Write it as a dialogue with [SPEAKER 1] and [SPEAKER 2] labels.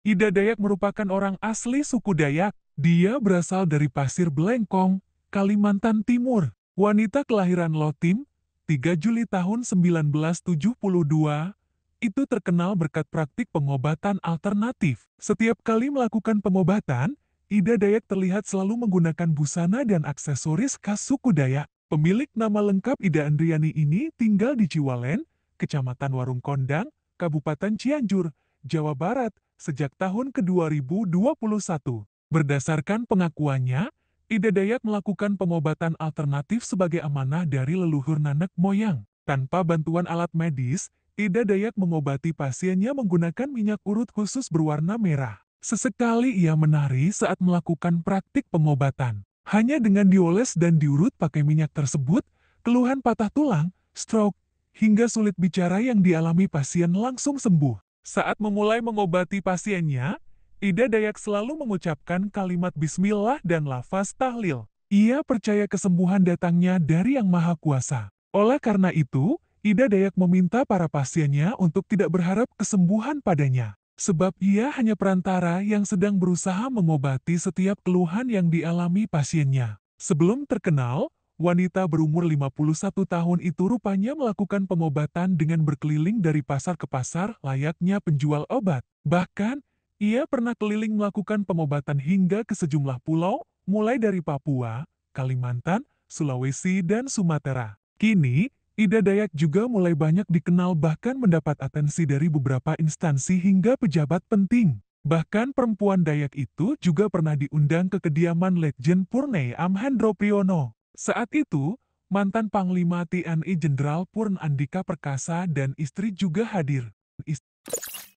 [SPEAKER 1] Ida Dayak merupakan orang asli suku Dayak. Dia berasal dari Pasir Belengkong, Kalimantan Timur. Wanita kelahiran Lotim, 3 Juli tahun 1972, itu terkenal berkat praktik pengobatan alternatif. Setiap kali melakukan pengobatan, Ida Dayak terlihat selalu menggunakan busana dan aksesoris khas suku Dayak. Pemilik nama lengkap Ida Andriani ini tinggal di Ciwalen, Kecamatan Warung Kondang, Kabupaten Cianjur, Jawa Barat sejak tahun ke-2021. Berdasarkan pengakuannya, Ida Dayak melakukan pengobatan alternatif sebagai amanah dari leluhur nenek moyang. Tanpa bantuan alat medis, Ida Dayak mengobati pasiennya menggunakan minyak urut khusus berwarna merah. Sesekali ia menari saat melakukan praktik pengobatan. Hanya dengan dioles dan diurut pakai minyak tersebut, keluhan patah tulang, stroke, hingga sulit bicara yang dialami pasien langsung sembuh. Saat memulai mengobati pasiennya, Ida Dayak selalu mengucapkan kalimat bismillah dan lafaz tahlil. Ia percaya kesembuhan datangnya dari Yang Maha Kuasa. Oleh karena itu, Ida Dayak meminta para pasiennya untuk tidak berharap kesembuhan padanya. Sebab ia hanya perantara yang sedang berusaha mengobati setiap keluhan yang dialami pasiennya. Sebelum terkenal, wanita berumur 51 tahun itu rupanya melakukan pengobatan dengan berkeliling dari pasar ke pasar layaknya penjual obat. Bahkan, ia pernah keliling melakukan pengobatan hingga ke sejumlah pulau, mulai dari Papua, Kalimantan, Sulawesi, dan Sumatera. Kini, Ida Dayak juga mulai banyak dikenal bahkan mendapat atensi dari beberapa instansi hingga pejabat penting. Bahkan perempuan Dayak itu juga pernah diundang ke kediaman Legend Purnei Amhendro Priyono. Saat itu, mantan Panglima TNI Jenderal Purn Andika Perkasa dan istri juga hadir. Istri